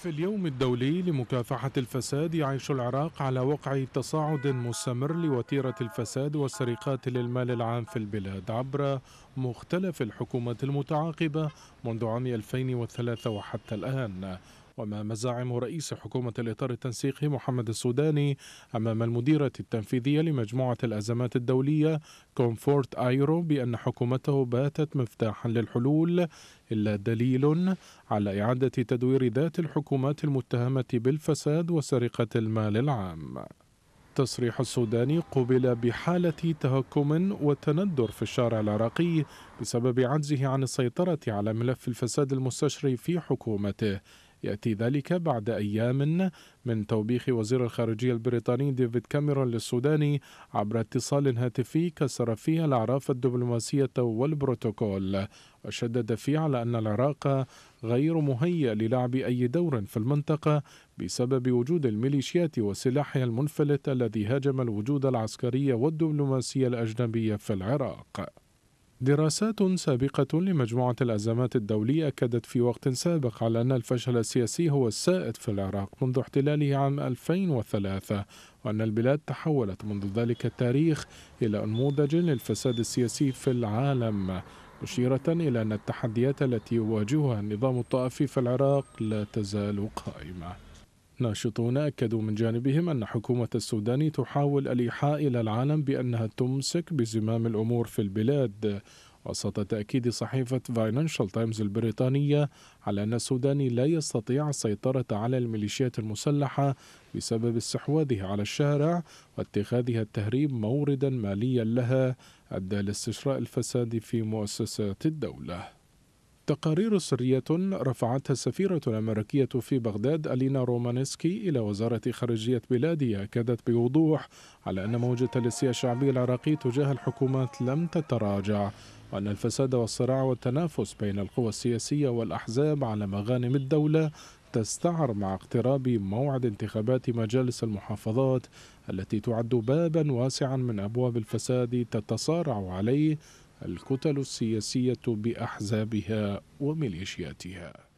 في اليوم الدولي لمكافحة الفساد يعيش العراق على وقع تصاعد مستمر لوتيرة الفساد والسرقات للمال العام في البلاد عبر مختلف الحكومات المتعاقبة منذ عام 2003 وحتى الآن وما مزاعم رئيس حكومة الإطار التنسيقي محمد السوداني أمام المديرة التنفيذية لمجموعة الأزمات الدولية كومفورت آيرو بأن حكومته باتت مفتاحا للحلول إلا دليل على إعادة تدوير ذات الحكومات المتهمة بالفساد وسرقة المال العام تصريح السوداني قُبل بحالة تهكم وتندر في الشارع العراقي بسبب عجزه عن السيطرة على ملف الفساد المستشري في حكومته يأتي ذلك بعد أيام من توبيخ وزير الخارجية البريطاني ديفيد كاميرون للسوداني عبر اتصال هاتفي كسر فيه الأعراف الدبلوماسية والبروتوكول وشدد فيه على أن العراق غير مهيأ للعب أي دور في المنطقة بسبب وجود الميليشيات وسلاحها المنفلت الذي هاجم الوجود العسكري والدبلوماسي الأجنبي في العراق دراسات سابقة لمجموعة الأزمات الدولية أكدت في وقت سابق على أن الفشل السياسي هو السائد في العراق منذ احتلاله عام 2003 وأن البلاد تحولت منذ ذلك التاريخ إلى أنموذج للفساد السياسي في العالم مشيرة إلى أن التحديات التي يواجهها النظام الطائفي في العراق لا تزال قائمة ناشطون أكدوا من جانبهم أن حكومة السودان تحاول الإيحاء إلى العالم بأنها تمسك بزمام الأمور في البلاد وسط تأكيد صحيفة فاينانشال تايمز البريطانية على أن السودان لا يستطيع السيطرة على الميليشيات المسلحة بسبب استحواذه على الشارع واتخاذها التهريب موردا ماليا لها أدى لاستشراء الفساد في مؤسسات الدولة تقارير سرية رفعتها السفيرة الأمريكية في بغداد ألينا رومانسكي إلى وزارة خارجية بلادها أكدت بوضوح على أن موجة الاستياء الشعبي العراقي تجاه الحكومات لم تتراجع وأن الفساد والصراع والتنافس بين القوى السياسية والأحزاب على مغانم الدولة تستعر مع اقتراب موعد انتخابات مجالس المحافظات التي تعد بابا واسعا من أبواب الفساد تتصارع عليه الكتل السياسية بأحزابها وميليشياتها